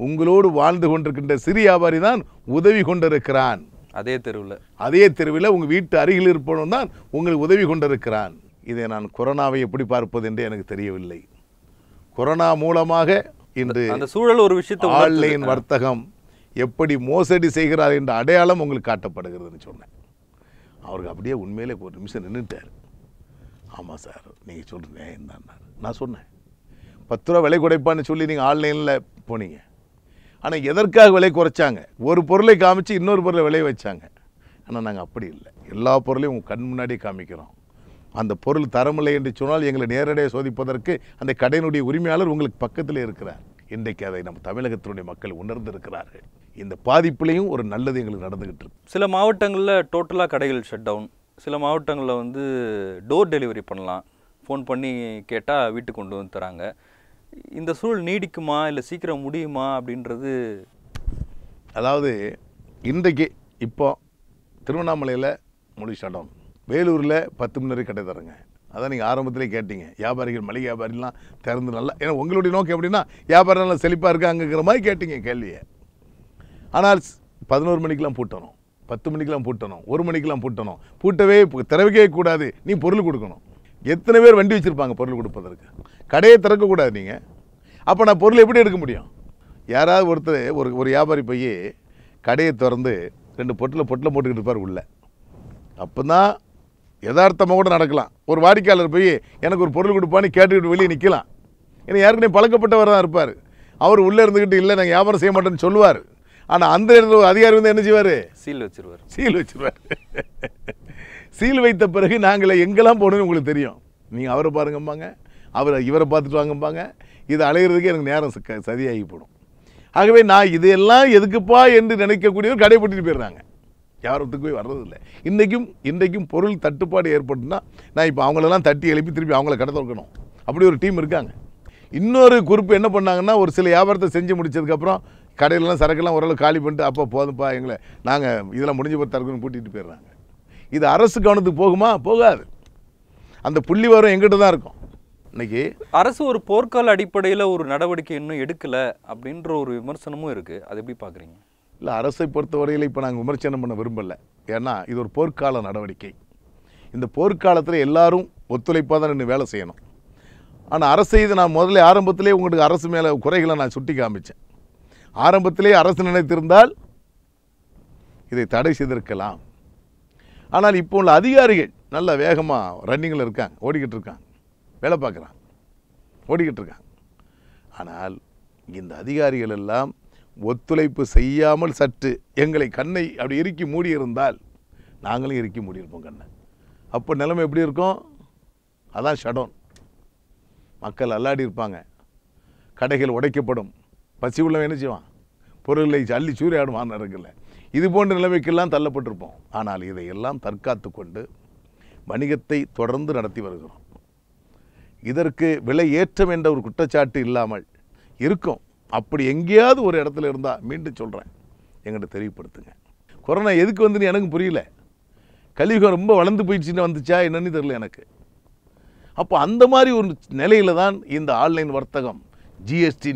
உங்களோடு வாழ்ந்து கொண்டிருக்கின்ற சிறிய வியாபாரி தான் உதவி கொண்டிருக்கிறான் அதே தெருவில் அதே தெருவில் உங்கள் வீட்டு அருகில் இருப்பவன் தான் உங்களுக்கு உதவி கொண்டிருக்கிறான் இதை நான் கொரோனாவை எப்படி பார்ப்பது என்று எனக்கு தெரியவில்லை கொரோனா மூலமாக இன்று அந்த சூழல் ஒரு விஷயத்தை ஆன்லைன் வர்த்தகம் எப்படி மோசடி செய்கிறார் என்ற அடையாளம் உங்களுக்கு காட்டப்படுகிறதுன்னு சொன்னேன் அவருக்கு அப்படியே உண்மையிலே ஒரு நிமிஷம் நின்றுட்டார் ஆமாம் சார் நீங்கள் சொல்கிறீங்க நியாயம் நான் சொன்னேன் பத்து ரூபா விலை குறைப்பான்னு சொல்லி நீங்கள் ஆன்லைனில் போனீங்க ஆனால் எதற்காக விலை குறைச்சாங்க ஒரு பொருளை காமிச்சு இன்னொரு பொருளை விலை வச்சாங்க ஆனால் நாங்கள் அப்படி இல்லை எல்லா பொருளையும் உங்கள் கண் முன்னாடி காமிக்கிறோம் அந்த பொருள் தரமில்லை என்று சொன்னால் எங்களை நேரடியாக சோதிப்பதற்கு அந்த கடையினுடைய உரிமையாளர் உங்களுக்கு பக்கத்தில் இருக்கிறார் இன்றைக்கு அதை நம்ம தமிழகத்தினுடைய மக்கள் உணர்ந்து இருக்கிறார்கள் இந்த பாதிப்புலையும் ஒரு நல்லது எங்களுக்கு நடந்துகிட்டு இருக்கு சில மாவட்டங்களில் டோட்டலாக கடைகள் ஷட் டவுன் சில மாவட்டங்களில் வந்து டோர் டெலிவரி பண்ணலாம் ஃபோன் பண்ணி கேட்டால் வீட்டுக்கு கொண்டு வந்து தராங்க இந்த சூழல் நீடிக்குமா இல்லை சீக்கிரம் முடியுமா அப்படின்றது அதாவது இன்றைக்கு இப்போ திருவண்ணாமலையில் மொழி சடம் வேலூரில் பத்து மணி வரைக்கும் கடை தரங்க அதான் நீங்கள் ஆரம்பத்திலே கேட்டீங்க வியாபாரிகள் மளிகை வியாபாரிலாம் திறந்து நல்லா ஏன்னா உங்களுடைய நோக்கம் எப்படின்னா வியாபாரம் நல்லா செழிப்பாக இருக்காங்கிற மாதிரி கேட்டீங்க கேள்வியை ஆனால் பதினோரு மணிக்கெலாம் பூட்டணும் பத்து மணிக்கெலாம் பூட்டணும் ஒரு மணிக்கெலாம் பூட்டணும் பூட்டவே திறவிக்கவே கூடாது நீ பொருள் கொடுக்கணும் எத்தனை பேர் வண்டி வச்சுருப்பாங்க பொருள் கொடுப்பதற்கு கடையை திறக்கக்கூடாது நீங்கள் அப்போ நான் பொருள் எப்படி எடுக்க முடியும் யாராவது ஒருத்தர் ஒரு ஒரு வியாபாரி போய் கடையை திறந்து ரெண்டு பொட்டில் பொட்டில் போட்டுக்கிட்டு இருப்பார் உள்ளே அப்போ தான் யதார்த்தமாக கூட நடக்கலாம் ஒரு வாடிக்கையாளர் போய் எனக்கு ஒரு பொருள் கொடுப்பான்னு கேட்டுக்கிட்டு வெளியே நிற்கலாம் ஏன்னா யாருக்குனே பழக்கப்பட்டவர் தான் இருப்பார் அவர் உள்ளே இருந்துக்கிட்டு இல்லை நாங்கள் வியாபாரம் செய்ய மாட்டேன்னு சொல்லுவார் ஆனால் அந்த இடத்துல அதிகாரி வந்து என்ன செய்வார் சீல் வச்சுருவார் சீல் வச்சுருவார் சீல் வைத்த பிறகு நாங்கள் எங்கெல்லாம் போகணும்னு உங்களுக்கு தெரியும் நீங்கள் அவரை பாருங்கம்பாங்க அவர் இவரை பார்த்துட்டு வாங்கம்பாங்க இது அலைகிறதுக்கு எனக்கு நேரம் சரியாகி போடும் ஆகவே நான் இதையெல்லாம் எதுக்குப்பா என்று நினைக்கக்கூடியவர் கடைப்பட்டு போயிடுறாங்க யாரத்துக்கு போய் வர்றதில்லை இன்றைக்கும் இன்றைக்கும் பொருள் தட்டுப்பாடு ஏற்பட்டுனா நான் இப்போ அவங்களெல்லாம் தட்டி எழுப்பி திருப்பி அவங்கள கடை திறக்கணும் அப்படி ஒரு டீம் இருக்காங்க இன்னொரு குறிப்பு என்ன பண்ணாங்கன்னா ஒரு சில வியாபாரத்தை செஞ்சு முடிச்சதுக்கப்புறம் கடையிலலாம் சரக்குலாம் ஓரளவு காலி பண்ணிட்டு அப்போ போதும்ப்பா எங்களை நாங்கள் இதெல்லாம் முடிஞ்ச பொறுத்த இருக்குன்னு கூட்டிகிட்டு போயிடுறாங்க இது அரசு கவனத்துக்கு போகுமா போகாது அந்த புள்ளி வரும் எங்கிட்ட தான் இருக்கும் இன்னைக்கு அரசு ஒரு போர்க்கால அடிப்படையில் ஒரு நடவடிக்கை இன்னும் எடுக்கலை அப்படின்ற ஒரு விமர்சனமும் இருக்குது அது எப்படி பார்க்குறீங்க இல்லை அரசை பொறுத்தவரையில் இப்போ நாங்கள் விமர்சனம் பண்ண விரும்பலை ஏன்னா இது ஒரு போர்க்கால நடவடிக்கை இந்த போர்க்காலத்தில் எல்லாரும் ஒத்துழைப்பாக தான் நின்று வேலை செய்யணும் ஆனால் அரசு இது நான் முதல்ல ஆரம்பத்திலே உங்களுக்கு அரசு மேலே குறைகளை நான் சுட்டி காமிச்சேன் ஆரம்பத்திலே அரசு நினைத்திருந்தால் இதை தடை செய்திருக்கலாம் ஆனால் இப்போ உள்ள அதிகாரிகள் நல்ல வேகமாக ரன்னிங்கில் இருக்காங்க ஓடிக்கிட்டு இருக்காங்க வேலை பார்க்குறான் ஓடிக்கிட்டு இருக்கான் ஆனால் இந்த அதிகாரிகள் எல்லாம் ஒத்துழைப்பு செய்யாமல் சற்று எங்களை கண்ணை அப்படி இறுக்கி மூடியிருந்தால் நாங்களும் இறுக்கி மூடியிருப்போம் கண்ணை அப்போ நிலைமை எப்படி இருக்கும் அதான் ஷடோன் மக்கள் அல்லாடி இருப்பாங்க கடைகள் உடைக்கப்படும் பசி உள்ளவன் என்ன செய்வான் பொருளை அள்ளி சூறையாடுவான் இருக்குல்ல இது போன்ற நிலைமைக்கெல்லாம் தள்ளப்பட்டிருப்போம் ஆனால் இதையெல்லாம் தற்காத்து கொண்டு வணிகத்தை தொடர்ந்து நடத்தி வருகிறோம் இதற்கு விலை ஏற்றம் என்ற ஒரு குற்றச்சாட்டு இல்லாமல் இருக்கும் அப்படி எங்கேயாவது ஒரு இடத்துல இருந்தால் மீண்டும் சொல்கிறேன் எங்கிட்ட தெரியப்படுத்துங்க கொரோனா எதுக்கு வந்துன்னு எனக்கும் புரியல கலியுகம் ரொம்ப வளர்ந்து போயிடுச்சுன்னு வந்துச்சா என்னன்னு தெரில எனக்கு அப்போ அந்த மாதிரி ஒரு நிலையில் தான் இந்த ஆன்லைன் வர்த்தகம்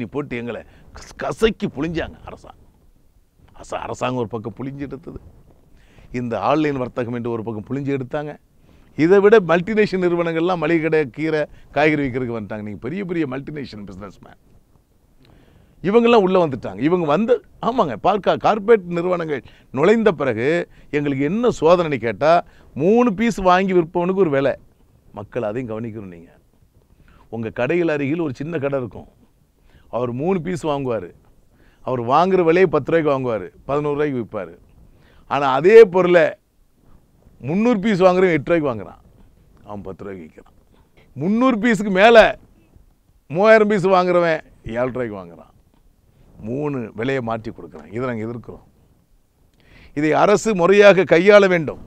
நீ போட்டு எங்களை கசைக்கு புழிஞ்சாங்க அரசாங்கம் அரசாங்கம் ஒரு பக்கம் புழிஞ்சு எடுத்தது இந்த ஆன்லைன் வர்த்தகம் என்று ஒரு பக்கம் புழிஞ்சு எடுத்தாங்க இதை விட மல்டிநேஷன் நிறுவனங்கள்லாம் மளிகை கடை கீரை காய்கறி விற்கிறதுக்கு வந்துட்டாங்க நீங்கள் பெரிய பெரிய மல்டிநேஷன் பிஸ்னஸ் மேன் இவங்கெல்லாம் உள்ளே வந்துட்டாங்க இவங்க வந்து ஆமாங்க பார்க்கா கார்பரேட் நிறுவனங்கள் நுழைந்த பிறகு எங்களுக்கு என்ன சோதனை கேட்டால் மூணு பீஸ் வாங்கி விற்பவனுக்கு ஒரு விலை மக்கள் அதையும் கவனிக்கணும் நீங்கள் உங்கள் கடையில் அருகில் ஒரு சின்ன கடை இருக்கும் அவர் மூணு பீஸ் வாங்குவார் அவர் வாங்குகிற விலையை பத்து ரூபாய்க்கு வாங்குவார் பதினோரு ரூபாய்க்கு விற்பார் ஆனால் அதே பொருளை முந்நூறு பீஸ் வாங்குறவன் எட்டு ரூபாய்க்கு வாங்குறான் அவன் பத்து ரூபாய்க்கு விற்கிறான் முந்நூறு பீஸுக்கு மேலே மூவாயிரம் பீஸ் வாங்குறவன் ஏழு ரூபாய்க்கு வாங்குறான் மூணு விலையை மாற்றி கொடுக்குறான் இதை நாங்கள் எதிர்க்கிறோம் இதை அரசு முறையாக கையாள வேண்டும்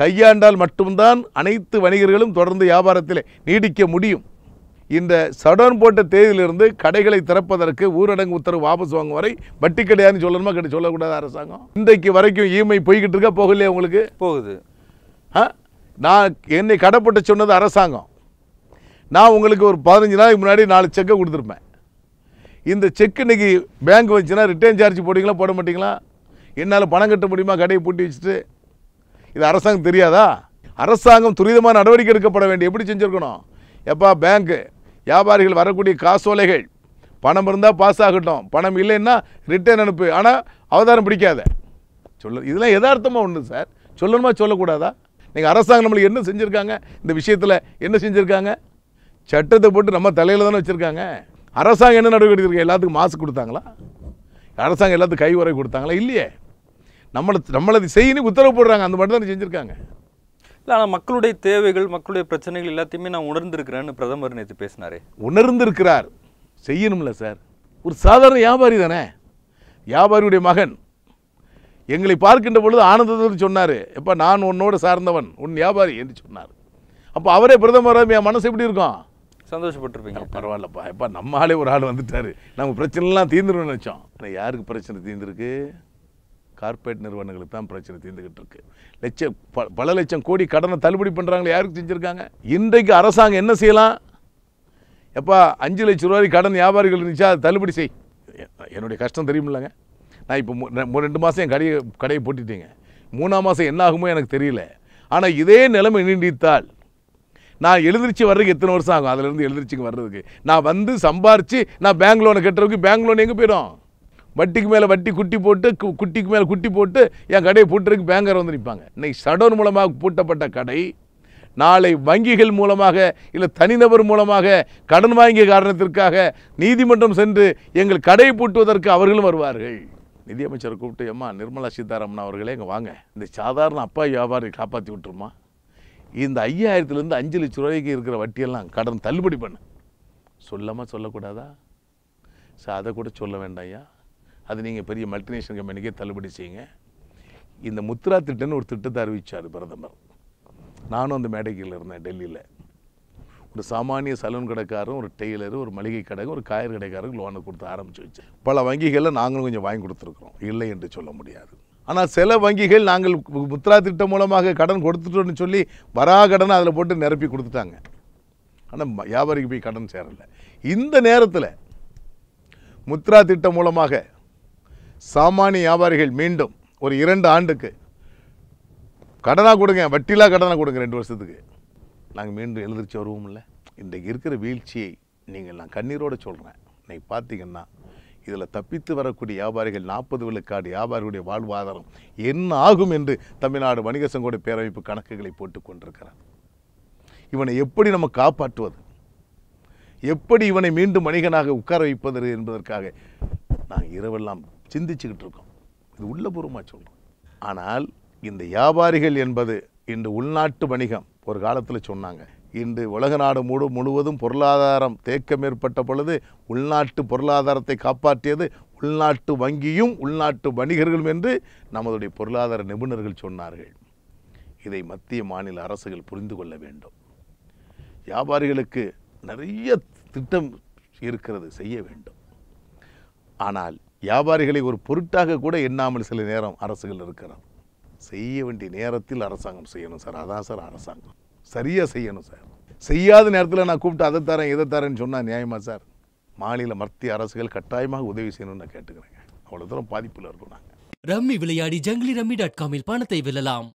கையாண்டால் மட்டும்தான் அனைத்து வணிகர்களும் தொடர்ந்து வியாபாரத்தில் நீடிக்க முடியும் இந்த சடன் போட்ட தேதியிலிருந்து கடைகளை திறப்பதற்கு ஊரடங்கு உத்தரவு வாபஸ் வாங்கும் வரை வட்டி கிடையாதுன்னு சொல்லணுமா கிட்ட சொல்லக்கூடாது அரசாங்கம் இன்றைக்கு வரைக்கும் இஎம்ஐ போய்கிட்டு இருக்கா போகலையே உங்களுக்கு போகுது நான் என்னை கடைப்பட்ட சொன்னது அரசாங்கம் நான் உங்களுக்கு ஒரு பதினஞ்சு நாளைக்கு முன்னாடி நாலு செக்கை கொடுத்துருப்பேன் இந்த செக் இன்னைக்கு பேங்க் வச்சுன்னா ரிட்டர்ன் சார்ஜ் போட்டிங்களா போட மாட்டிங்களா என்னால் பணம் கட்ட முடியுமா கடையை பூட்டி வச்சுட்டு இது அரசாங்கம் தெரியாதா அரசாங்கம் துரிதமான நடவடிக்கை எடுக்கப்பட வேண்டிய எப்படி செஞ்சுருக்கணும் எப்பா பேங்க்கு வியாபாரிகள் வரக்கூடிய காசோலைகள் பணம் இருந்தால் பாஸ் ஆகட்டும் பணம் இல்லைன்னா ரிட்டர்ன் அனுப்பு ஆனால் அவதாரம் பிடிக்காத சொல்ல இதெல்லாம் எதார்த்தமாக ஒன்று சார் சொல்லணுமா சொல்லக்கூடாதா நீங்கள் அரசாங்கம் நம்மளுக்கு என்ன செஞ்சுருக்காங்க இந்த விஷயத்தில் என்ன செஞ்சுருக்காங்க சட்டத்தை போட்டு நம்ம தலையில் தானே வச்சுருக்காங்க அரசாங்கம் என்ன நடவடிக்கை எடுத்திருக்கு எல்லாத்துக்கும் மாசு கொடுத்தாங்களா அரசாங்கம் எல்லாத்துக்கும் கை உரை கொடுத்தாங்களா இல்லையே நம்மளை நம்மளது செய்யணும் உத்தரவு போடுறாங்க அந்த மட்டும் தான் செஞ்சுருக்காங்க இல்லை ஆனால் மக்களுடைய தேவைகள் மக்களுடைய பிரச்சனைகள் எல்லாத்தையுமே நான் உணர்ந்திருக்கிறேன்னு பிரதமர் நேற்று பேசினாரே உணர்ந்திருக்கிறார் செய்யணும்ல சார் ஒரு சாதாரண வியாபாரி தானே வியாபாரியுடைய மகன் எங்களை பார்க்கின்ற பொழுது ஆனந்தத்தில் சொன்னார் எப்போ நான் உன்னோட சார்ந்தவன் உன் வியாபாரி என்று சொன்னார் அப்போ அவரே பிரதமர் என் மனசு எப்படி இருக்கும் சந்தோஷப்பட்டிருப்பீங்க பரவாயில்லப்பா எப்பா நம்மளே ஒரு ஆள் வந்துட்டார் நம்ம பிரச்சனைலாம் தீர்ந்துருன்னு நினச்சோம் ஆனால் யாருக்கு பிரச்சனை தீர்ந்துருக்கு கார்ப்பரேட் நிறுவனங்களுக்கு தான் பிரச்சனை தீர்ந்துக்கிட்டு இருக்கு லட்சம் ப பல லட்சம் கோடி கடனை தள்ளுபடி பண்ணுறாங்களே யாருக்கு செஞ்சுருக்காங்க இன்றைக்கு அரசாங்கம் என்ன செய்யலாம் எப்பா அஞ்சு லட்ச ரூபாய் கடன் வியாபாரிகள் இருந்துச்சா அதை தள்ளுபடி செய் என்னுடைய கஷ்டம் தெரியுமில்லங்க நான் இப்போ ரெண்டு மாதம் என் கடையை கடையை போட்டுட்டீங்க மூணாம் மாதம் என்ன ஆகுமோ எனக்கு தெரியல ஆனால் இதே நிலைமை நீண்டித்தால் நான் எழுந்திரிச்சு வர்றதுக்கு எத்தனை வருஷம் ஆகும் அதுலேருந்து எழுந்திரிச்சிங்க வர்றதுக்கு நான் வந்து சம்பாரித்து நான் பேங்க் லோனை கட்டுறதுக்கு பேங்க் லோன் எங்கே போயிடும் வட்டிக்கு மேலே வட்டி குட்டி போட்டு குட்டிக்கு மேலே குட்டி போட்டு என் கடையை பூட்டுறதுக்கு பேங்கர் வந்து நிற்பாங்க இன்னைக்கு சடோன் மூலமாக பூட்டப்பட்ட கடை நாளை வங்கிகள் மூலமாக இல்லை தனிநபர் மூலமாக கடன் வாங்கிய காரணத்திற்காக நீதிமன்றம் சென்று எங்கள் கடை பூட்டுவதற்கு அவர்களும் வருவார்கள் நிதியமைச்சரை கூப்பிட்டு அம்மா நிர்மலா சீதாராமன் அவர்களே இங்கே வாங்க இந்த சாதாரண அப்பா வியாபாரி காப்பாற்றி விட்டுருமா இந்த ஐயாயிரத்துலேருந்து அஞ்சு லட்ச ரூபாய்க்கு இருக்கிற வட்டியெல்லாம் கடன் தள்ளுபடி பண்ணு சொல்லாமல் சொல்லக்கூடாதா சார் அதை கூட சொல்ல வேண்டாம் ஐயா அது நீங்கள் பெரிய மல்டிநேஷனல் கம்பெனிக்கே தள்ளுபடி செய்யுங்க இந்த முத்ரா திட்டம்னு ஒரு திட்டத்தை அறிவித்தார் பிரதமர் நானும் அந்த மேடைக்கில் இருந்தேன் டெல்லியில் ஒரு சாமானிய சலூன் கடைக்காரரும் ஒரு டெய்லரும் ஒரு மளிகை கடை ஒரு காயர் கடைக்காரருக்கு லோனை கொடுத்து ஆரம்பித்து வச்சு பல வங்கிகளில் நாங்களும் கொஞ்சம் வாங்கி கொடுத்துருக்குறோம் இல்லை என்று சொல்ல முடியாது ஆனால் சில வங்கிகள் நாங்கள் முத்ரா திட்டம் மூலமாக கடன் கொடுத்துட்டோன்னு சொல்லி வரா கடனை அதில் போட்டு நிரப்பி கொடுத்துட்டாங்க ஆனால் வியாபாரிக்கு போய் கடன் சேரலை இந்த நேரத்தில் முத்ரா திட்டம் மூலமாக சாமானிய வியாபாரிகள் மீண்டும் ஒரு இரண்டு ஆண்டுக்கு கடனாக கொடுங்க வட்டிலாக கடனாக கொடுங்க ரெண்டு வருஷத்துக்கு நாங்கள் மீண்டும் எழுந்திரிச்சு வருவோம்ல இன்றைக்கு இருக்கிற வீழ்ச்சியை நீங்கள் நான் கண்ணீரோடு சொல்கிறேன் இன்றைக்கி பார்த்தீங்கன்னா இதில் தப்பித்து வரக்கூடிய வியாபாரிகள் நாற்பது விழுக்காடு வியாபாரிகளுடைய வாழ்வாதாரம் என்ன ஆகும் என்று தமிழ்நாடு வணிக சங்கோட பேரமைப்பு கணக்குகளை போட்டு கொண்டிருக்கிறார் இவனை எப்படி நம்ம காப்பாற்றுவது எப்படி இவனை மீண்டும் வணிகனாக உட்கார வைப்பது என்பதற்காக நான் இரவெல்லாம் சிந்திச்சுக்கிட்டு இருக்கோம் இது உள்ளபூர்வமாக சொல்கிறோம் ஆனால் இந்த வியாபாரிகள் என்பது இன்று உள்நாட்டு வணிகம் ஒரு காலத்தில் சொன்னாங்க இன்று உலக நாடு முழு முழுவதும் பொருளாதாரம் தேக்கம் ஏற்பட்ட பொழுது உள்நாட்டு பொருளாதாரத்தை காப்பாற்றியது உள்நாட்டு வங்கியும் உள்நாட்டு வணிகர்களும் என்று நமதுடைய பொருளாதார நிபுணர்கள் சொன்னார்கள் இதை மத்திய மாநில அரசுகள் புரிந்து கொள்ள வேண்டும் வியாபாரிகளுக்கு நிறைய திட்டம் இருக்கிறது செய்ய வேண்டும் ஆனால் வியாபாரிகளை ஒரு பொருட்டாக கூட எண்ணாமல் சில நேரம் அரசுகள் இருக்கிறார் செய்ய வேண்டிய நேரத்தில் அரசாங்கம் செய்யணும் சார் அதான் சார் அரசாங்கம் சரியாக செய்யணும் சார் செய்யாத நேரத்தில் நான் கூப்பிட்டு அதை தரேன் இதை தரேன்னு சொன்னால் நியாயமா சார் மாநில மத்திய அரசுகள் கட்டாயமாக உதவி செய்யணும்னு நான் கேட்டுக்கிறேங்க அவ்வளோ தூரம் பாதிப்பில் இருக்கும் நாங்கள் ரம்மி விளையாடி ஜங்கிலி ரம்மி டாட் காமில் பணத்தை வெல்லலாம்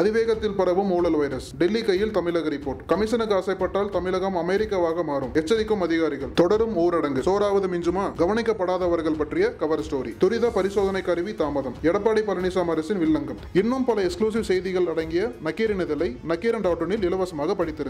அதிவேகத்தில் பரவும் ஊழல் வைரஸ் டெல்லி கையில் தமிழக ரிப்போர்ட் கமிஷனுக்கு ஆசைப்பட்டால் தமிழகம் அமெரிக்காவாக மாறும் எச்சரிக்கும் அதிகாரிகள் தொடரும் ஊரடங்கு சோறாவது மிஞ்சுமா கவனிக்கப்படாதவர்கள் பற்றிய கவர் ஸ்டோரி துரித பரிசோதனை கருவி தாமதம் எடப்பாடி பழனிசாமி அரசின் வில்லங்கம் இன்னும் பல எக்ஸ்க்ளூசிவ் செய்திகள் அடங்கிய நக்கீரன் இதழை நக்கீரன் டாட் இலவசமாக படித்திருங்கள்